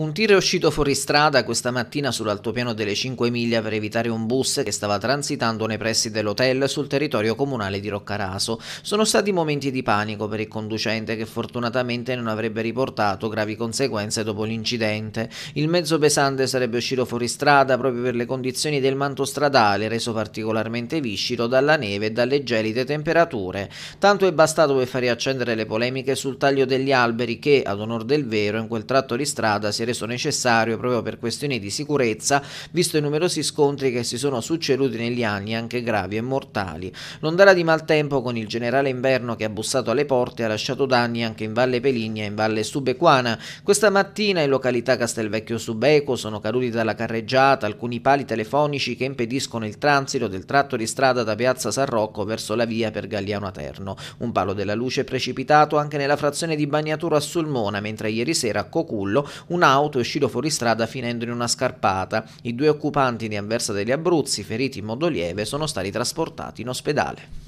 Un tir è uscito fuori strada questa mattina sull'altopiano delle 5 miglia per evitare un bus che stava transitando nei pressi dell'hotel sul territorio comunale di Roccaraso. Sono stati momenti di panico per il conducente che fortunatamente non avrebbe riportato gravi conseguenze dopo l'incidente. Il mezzo pesante sarebbe uscito fuori strada proprio per le condizioni del manto stradale reso particolarmente viscido dalla neve e dalle gelide temperature. Tanto è bastato per far riaccendere le polemiche sul taglio degli alberi che, ad onor del vero, in quel tratto di strada si è reso necessario proprio per questioni di sicurezza, visto i numerosi scontri che si sono succeduti negli anni, anche gravi e mortali. L'ondata di maltempo con il generale inverno che ha bussato alle porte ha lasciato danni anche in Valle Peligna e in Valle Subequana. Questa mattina in località Castelvecchio Subeco sono caduti dalla carreggiata alcuni pali telefonici che impediscono il transito del tratto di strada da Piazza San Rocco verso la via per Galliano Aterno. Un palo della luce è precipitato anche nella frazione di Bagnatura a Sulmona, mentre ieri sera a Cocullo un un'auto è uscito fuori strada finendo in una scarpata. I due occupanti di Anversa degli Abruzzi, feriti in modo lieve, sono stati trasportati in ospedale.